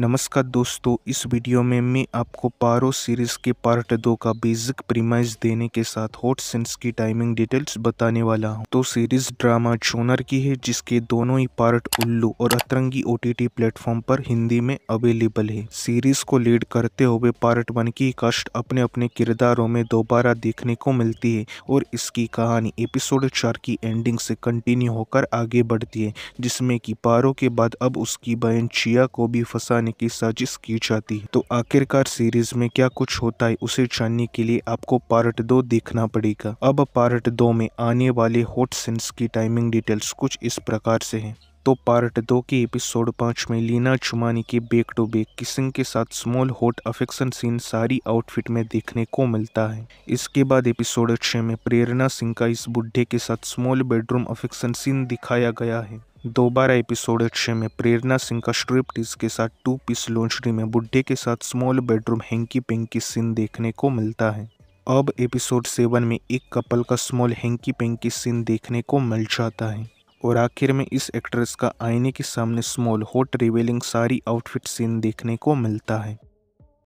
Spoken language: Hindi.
नमस्कार दोस्तों इस वीडियो में मैं आपको पारो सीरीज़ के पार्ट दो का बेसिक प्रीमाइज देने के साथ हॉट सेंस की टाइमिंग डिटेल्स बताने वाला हूं तो सीरीज ड्रामा जोनर की है जिसके दोनों ही पार्ट उल्लू और अतरंगी ओटीटी प्लेटफॉर्म पर हिंदी में अवेलेबल है सीरीज को लीड करते हुए पार्ट वन की कष्ट अपने अपने किरदारों में दोबारा देखने को मिलती है और इसकी कहानी एपिसोड चार की एंडिंग से कंटिन्यू होकर आगे बढ़ती है जिसमें की पारो के बाद अब उसकी बहन चिया को भी फंसा छुपाने की साजिश की जाती है तो आखिरकार सीरीज में क्या कुछ होता है उसे जानने के लिए आपको पार्ट दो देखना पड़ेगा अब पार्ट दो में आने वाले हॉट सेंस की टाइमिंग डिटेल्स कुछ इस प्रकार से है तो पार्ट दो के एपिसोड पांच में लीना चुमानी की बेक टू बेक किसिंग के साथ small hot affection scene sari outfit में देखने को मिलता है इसके बाद एपिसोड छह में प्रेरणा सिंह का इस बुढ़े के साथ स्मॉल बेडरूम अफेक्शन सीन दिखाया गया है दोबारा एपिसोड अच्छे में प्रेरणा सिंह का स्ट्रिप टीज के साथ टू पीस लॉन्चरी में बुढ़े के साथ small bedroom hanky panky scene देखने को मिलता है अब एपिसोड सेवन में एक कपल का स्मॉल हैंकी पेंकी सीन देखने को मिल जाता है और आखिर में इस एक्ट्रेस का आईने के सामने small hot revealing sari outfit scene देखने को मिलता है